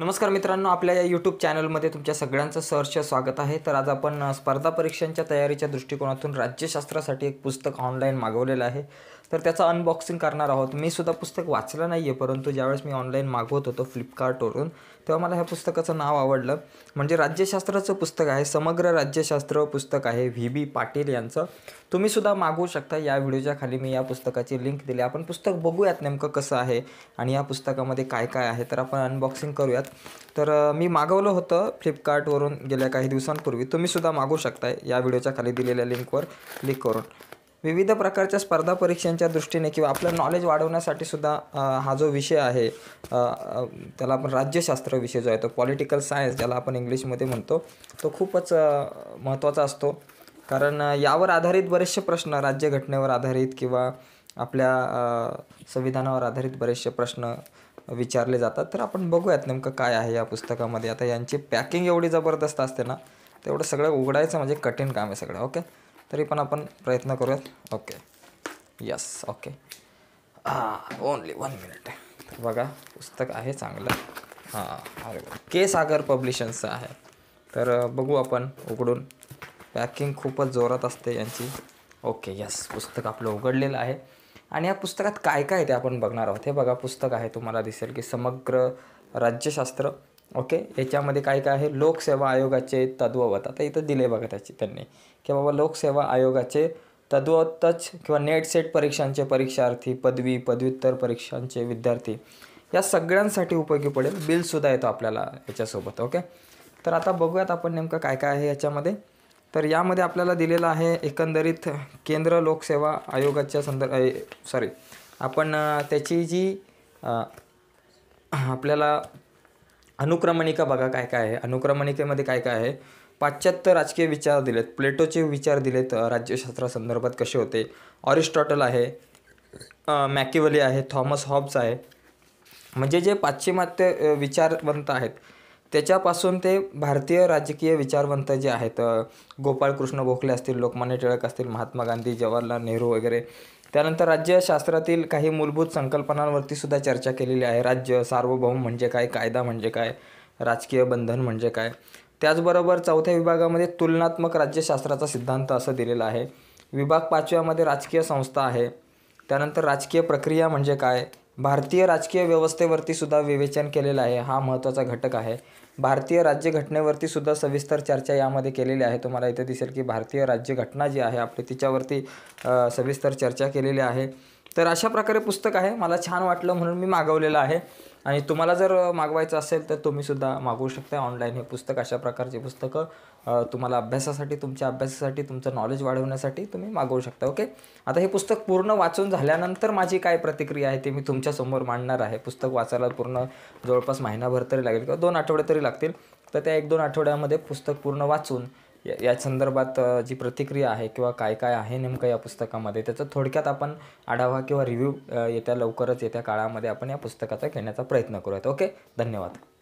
नमस्कार मित्रांनो आपल्या या यूट्यूब चॅनलमध्ये तुमच्या सगळ्यांचं सहर्ष स्वागत आहे तर आज आपण स्पर्धा परीक्षांच्या तयारीच्या दृष्टिकोनातून राज्यशास्त्रासाठी एक पुस्तक ऑनलाईन मागवलेलं आहे तर त्याचं अनबॉक्सिंग करणार आहोत मी सुद्धा पुस्तक वाचलं नाही आहे परंतु ज्यावेळेस मी ऑनलाईन मागवत होतो फ्लिपकार्टवरून तेव्हा मला ह्या पुस्तकाचं नाव आवडलं म्हणजे राज्यशास्त्राचं पुस्तक आहे समग्र राज्यशास्त्र पुस्तक आहे व्ही बी पाटील यांचं तुम्ही सुद्धा मागवू शकता या व्हिडिओच्या खाली मी या पुस्तकाची लिंक दिली आपण पुस्तक बघूयात नेमकं कसं आहे आणि या पुस्तकामध्ये काय काय आहे तर आपण अनबॉक्सिंग करूयात तर मी मागवलं होतं फ्लिपकार्टवरून गेल्या काही दिवसांपूर्वी तुम्ही सुद्धा मागू शकताय या व्हिडिओच्या खाली दिलेल्या लिंकवर क्लिक करून विविध प्रकारच्या स्पर्धा परीक्षांच्या दृष्टीने किंवा आपलं नॉलेज वाढवण्यासाठी सुद्धा हा जो विषय आहे त्याला आपण राज्यशास्त्र विषय जो आहे तो पॉलिटिकल सायन्स ज्याला आपण इंग्लिशमध्ये म्हणतो तो खूपच महत्त्वाचा असतो कारण यावर आधारित बरेचसे प्रश्न राज्यघटनेवर आधारित किंवा आपल्या संविधानावर आधारित बरेचसे प्रश्न विचारले जातात तर आपण बघूयात नेमकं काय आहे या पुस्तकामध्ये आता यांची पॅकिंग एवढी जबरदस्त असते ना तेवढं सगळं उघडायचं म्हणजे कठीण काम आहे सगळं ओके तरी पण आपण प्रयत्न करूयात ओके यस ओके हां ओनली वन मिनिट बघा पुस्तक आहे चांगलं हां अरे के सागर पब्लिशन्सचं आहे तर बघू आपण उघडून पॅकिंग खूपच जोरात असते यांची ओके यस पुस्तक आपलं उघडलेलं आहे आणि या पुस्तकात काय काय ते आपण बघणार आहोत हे बघा पुस्तक आहे तुम्हाला दिसेल की समग्र राज्यशास्त्र ओके याच्यामध्ये काय काय आहे लोकसेवा आयोगाचे तद्ववत आता इथं दिले बघा त्याची त्यांनी की बाबा लोकसेवा आयोगाचे तद्वतच किंवा नेट सेट परीक्षांचे परीक्षार्थी पदवी पदव्युत्तर परीक्षांचे विद्यार्थी या सगळ्यांसाठी उपयोगी पडेल बिलसुद्धा येतो आपल्याला याच्यासोबत ओके तर आता बघूयात आपण नेमकं काय काय आहे याच्यामध्ये तर यामध्ये आपल्याला दिलेलं आहे एकंदरीत केंद्र लोकसेवा आयोगाच्या संदर्भ सॉरी आपण त्याची जी आपल्याला अनुक्रमणिका बघा काय काय आहे अनुक्रमणिकेमध्ये काय काय आहे पाश्चात्य राजकीय विचार दिलेत प्लेटोचे विचार दिलेत राज्यशास्त्रासंदर्भात कसे होते ऑरिस्टॉटल आहे मॅकिवली आहे थॉमस हॉब्स आहे म्हणजे जे पाश्चिमात्य विचारवंत आहेत त्याच्यापासून ते भारतीय राजकीय विचारवंत जे आहेत गोपाळकृष्ण गोखले असतील लोकमान्य टिळक असतील महात्मा गांधी जवाहरलाल नेहरू वगैरे त्यानंतर राज्यशास्त्रातील काही मूलभूत संकल्पनांवरती सुद्धा चर्चा केलेली आहे राज्य सार्वभौम म्हणजे काय कायदा म्हणजे काय राजकीय बंधन म्हणजे काय त्याचबरोबर चौथ्या विभागामध्ये तुलनात्मक राज्यशास्त्राचा सिद्धांत असं दिलेला आहे विभाग पाचव्यामध्ये राजकीय संस्था आहे त्यानंतर राजकीय प्रक्रिया म्हणजे काय भारतीय राजकीय व्यवस्थेवरती सुद्धा विवेचन केलेलं आहे हा महत्त्वाचा घटक आहे भारतीय राज्यघटनेवरती सुद्धा सविस्तर चर्चा यामध्ये केलेली आहे तुम्हाला इथे दिसेल की भारतीय राज्यघटना जी आहे आपली तिच्यावरती सविस्तर चर्चा केलेली आहे तर अशा प्रकारे पुस्तक आहे मला छान वाटलं म्हणून मी मागवलेलं आहे आणि तुम्हाला जर मागवायचं असेल तर तुम्हीसुद्धा मागवू शकता ऑनलाईन हे पुस्तक अशा प्रकारचे पुस्तकं तुम्हाला अभ्यासासाठी तुमच्या अभ्यासासाठी तुमचं नॉलेज वाढवण्यासाठी तुम्ही मागवू शकता ओके आता हे पुस्तक पूर्ण वाचून झाल्यानंतर माझी काय प्रतिक्रिया आहे ती मी तुमच्यासमोर मांडणार आहे पुस्तक वाचायला पूर्ण जवळपास महिनाभर तरी लागेल किंवा दोन आठवडे तरी लागतील तर त्या एक दोन आठवड्यामध्ये पुस्तक पूर्ण वाचून या संदर्भात जी प्रतिक्रिया आहे किंवा काय काय आहे नेमकं या पुस्तकामध्ये त्याचा थोडक्यात आपण आढावा किंवा रिव्ह्यू येत्या लवकरच येत्या काळामध्ये आपण या पुस्तकाचा घेण्याचा प्रयत्न करूयात ओके धन्यवाद